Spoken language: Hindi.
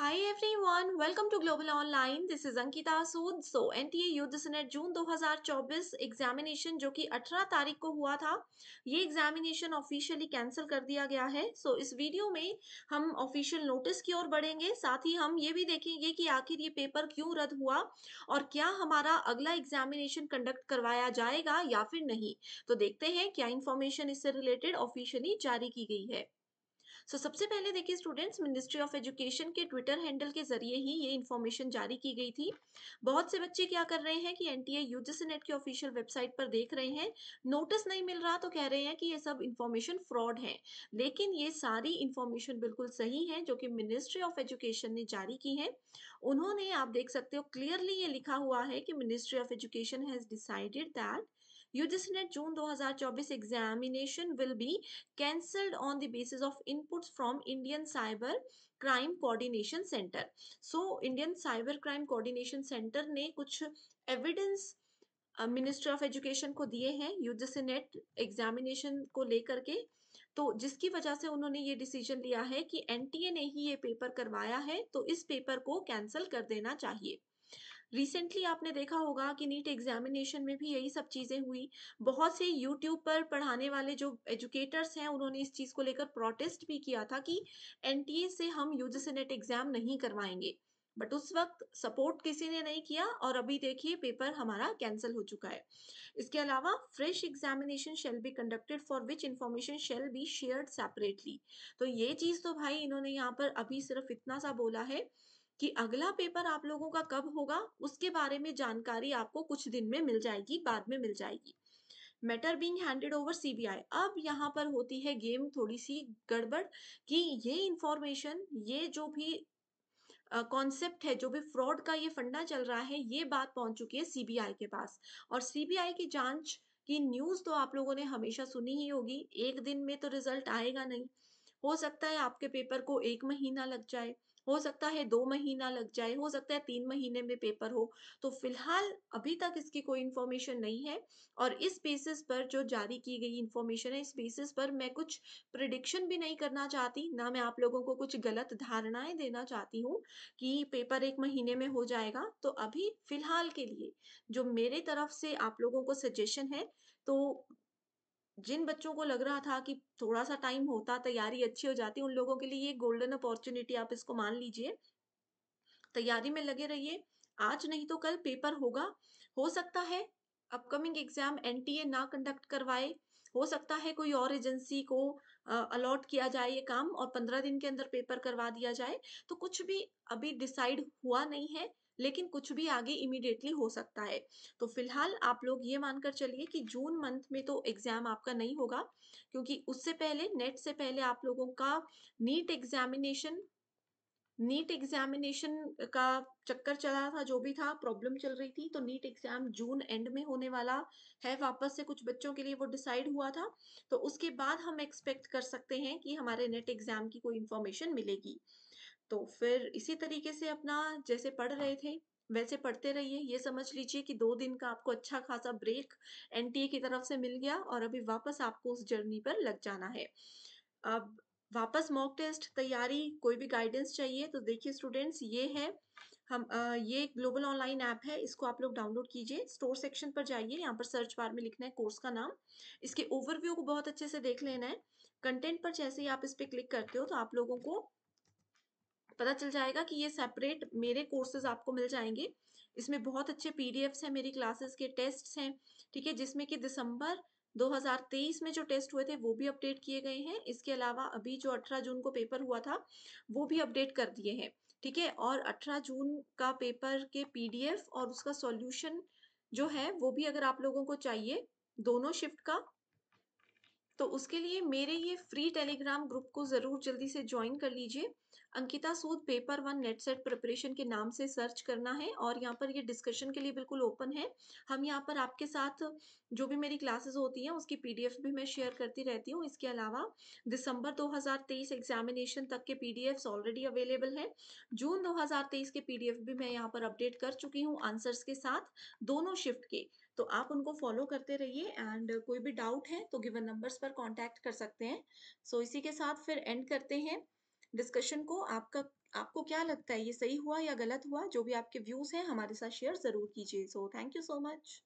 Hi everyone, welcome to Global Online. This is Ankita Sood. So NTA Youth Senate June 2024 examination जो कि 18 तारीख को हुआ था ये examination officially cancel कर दिया गया है so, इस वीडियो में हम official notice की ओर बढ़ेंगे साथ ही हम ये भी देखेंगे कि आखिर ये paper क्यों रद्द हुआ और क्या हमारा अगला examination conduct करवाया जाएगा या फिर नहीं तो देखते हैं क्या information इससे related officially जारी की गई है सो so, सबसे पहले देखिए स्टूडेंट्स मिनिस्ट्री ऑफ एजुकेशन के ट्विटर हैंडल के जरिए ही ये इन्फॉर्मेशन जारी की गई थी बहुत से बच्चे क्या कर रहे हैं कि एन टी नेट की ऑफिशियल वेबसाइट पर देख रहे हैं नोटिस नहीं मिल रहा तो कह रहे हैं कि ये सब इन्फॉर्मेशन फ्रॉड है लेकिन ये सारी इन्फॉर्मेशन बिल्कुल सही है जो कि मिनिस्ट्री ऑफ एजुकेशन ने जारी की है उन्होंने आप देख सकते हो क्लियरली ये लिखा हुआ है कि ministry of education has decided that UGC UGC June 2024 examination will be cancelled on the basis of inputs from Indian cyber crime coordination centre so Indian cyber crime coordination centre ने कुछ एविडेंस मिनिस्ट्री ऑफ एजुकेशन को दिए हैं यूजीसी नेट एग्जामिनेशन को लेकर के तो जिसकी वजह से उन्होंने ये डिसीजन लिया है कि एनटीए ने ही ये पेपर करवाया है तो इस पेपर को कैंसिल कर देना चाहिए रिसेंटली आपने देखा होगा कि नीट एग्जामिनेशन में भी यही सब चीज़ें हुई बहुत से यूट्यूब पर पढ़ाने वाले जो एजुकेटर्स हैं उन्होंने इस चीज़ को लेकर प्रोटेस्ट भी किया था कि एन से हम यू जी नेट एग्ज़ाम नहीं करवाएंगे बट उस वक्त सपोर्ट किसी ने नहीं किया और अभी देखिए पेपर हमारा कैंसिल हो चुका है इसके अलावा fresh examination shall be conducted for which information shall be shared separately तो ये चीज़ तो भाई इन्होंने यहाँ पर अभी सिर्फ इतना सा बोला है कि अगला पेपर आप लोगों का कब होगा उसके बारे में जानकारी आपको कुछ दिन में मिल जाएगी बाद में मिल जाएगी matter being handed over CBI अब यहाँ पर होती है गेम थोड़ी सी गड़बड़ कि ये इंफॉर्मेशन ये जो भी कॉन्सेप्ट uh, है जो भी फ्रॉड का ये फंडा चल रहा है ये बात पहुंच चुकी है सीबीआई के पास और सीबीआई की जांच की न्यूज तो आप लोगों ने हमेशा सुनी ही होगी एक दिन में तो रिजल्ट आएगा नहीं हो सकता है आपके पेपर को एक महीना लग जाए हो सकता है दो महीना लग जाए हो सकता है तीन महीने में पेपर हो तो फिलहाल अभी तक इसकी कोई इन्फॉर्मेशन नहीं है और इस बेसिस पर जो जारी की गई इन्फॉर्मेशन है इस बेसिस पर मैं कुछ प्रिडिक्शन भी नहीं करना चाहती ना मैं आप लोगों को कुछ गलत धारणाएं देना चाहती हूँ कि पेपर एक महीने में हो जाएगा तो अभी फिलहाल के लिए जो मेरे तरफ से आप लोगों को सजेशन है तो जिन बच्चों को लग रहा था कि थोड़ा सा टाइम होता तैयारी अच्छी हो जाती उन लोगों के लिए ये गोल्डन अपॉर्चुनिटी आप इसको मान लीजिए तैयारी में लगे रहिए आज नहीं तो कल पेपर होगा हो सकता है अपकमिंग एग्जाम एनटीए ना कंडक्ट करवाए हो सकता है कोई और एजेंसी को अलॉट किया जाए ये काम और पंद्रह दिन के अंदर पेपर करवा दिया जाए तो कुछ भी अभी डिसाइड हुआ नहीं है लेकिन कुछ भी आगे इमिडिएटली हो सकता है तो फिलहाल आप लोग ये मानकर चलिए कि जून मंथ में तो एग्जाम आपका नहीं होगा क्योंकि उससे पहले नेट से पहले आप लोगों का नीट एग्जामिनेशन नीट एग्जामिनेशन का चक्कर चला था जो भी था प्रॉब्लम चल रही थी तो नीट एग्जाम जून एंड में होने वाला है वापस से कुछ बच्चों के लिए वो डिसाइड हुआ था तो उसके बाद हम एक्सपेक्ट कर सकते हैं कि हमारे नेट एग्जाम की कोई इन्फॉर्मेशन मिलेगी तो फिर इसी तरीके से अपना जैसे पढ़ रहे थे वैसे पढ़ते रहिए ये समझ लीजिए कि दो दिन का आपको अच्छा खासा ब्रेक एन की तरफ से मिल गया और अभी वापस आपको उस जर्नी पर लग जाना है अब वापस मॉक टेस्ट तैयारी कोई भी गाइडेंस चाहिए तो देखिए स्टूडेंट्स ये है हम आ, ये ग्लोबल ऑनलाइन ऐप है इसको आप लोग डाउनलोड कीजिए स्टोर सेक्शन पर जाइए यहाँ पर सर्च बार में लिखना है कोर्स का नाम इसके ओवरव्यू को बहुत अच्छे से देख लेना है कंटेंट पर जैसे ही आप इस पर क्लिक करते हो तो आप लोगों को पता चल जाएगा कि ये सेपरेट मेरे कोर्सेज आपको मिल जाएंगे इसमें बहुत अच्छे पी हैं मेरी क्लासेस के टेस्ट हैं ठीक है जिसमें कि दिसंबर 2023 में जो टेस्ट हुए थे वो भी अपडेट किए गए हैं इसके अलावा अभी जो 18 जून को पेपर हुआ था वो भी अपडेट कर दिए हैं ठीक है और 18 जून का पेपर के पीडीएफ और उसका सॉल्यूशन जो है वो भी अगर आप लोगों को चाहिए दोनों शिफ्ट का तो उसके लिए मेरे ये फ्री टेलीग्राम ग्रुप को ज़रूर जल्दी से ज्वाइन कर लीजिए Ankita Sood paper one NET SET preparation के नाम से सर्च करना है और यहाँ पर ये डिस्कशन के लिए बिल्कुल ओपन है हम यहाँ पर आपके साथ जो भी मेरी क्लासेस होती हैं उसकी पीडीएफ भी मैं शेयर करती रहती हूँ इसके अलावा दिसंबर 2023 एग्जामिनेशन तक के पीडीएफ्स ऑलरेडी अवेलेबल हैं जून 2023 के पीडीएफ भी मैं यहाँ पर अपडेट कर चुकी हूँ आंसर्स के साथ दोनों शिफ्ट के तो आप उनको फॉलो करते रहिए एंड कोई भी डाउट है तो गिवन नंबर्स पर कॉन्टैक्ट कर सकते हैं सो so, इसी के साथ फिर एंड करते हैं डिस्कशन को आपका आपको क्या लगता है ये सही हुआ या गलत हुआ जो भी आपके व्यूज हैं हमारे साथ शेयर जरूर कीजिए so thank you so much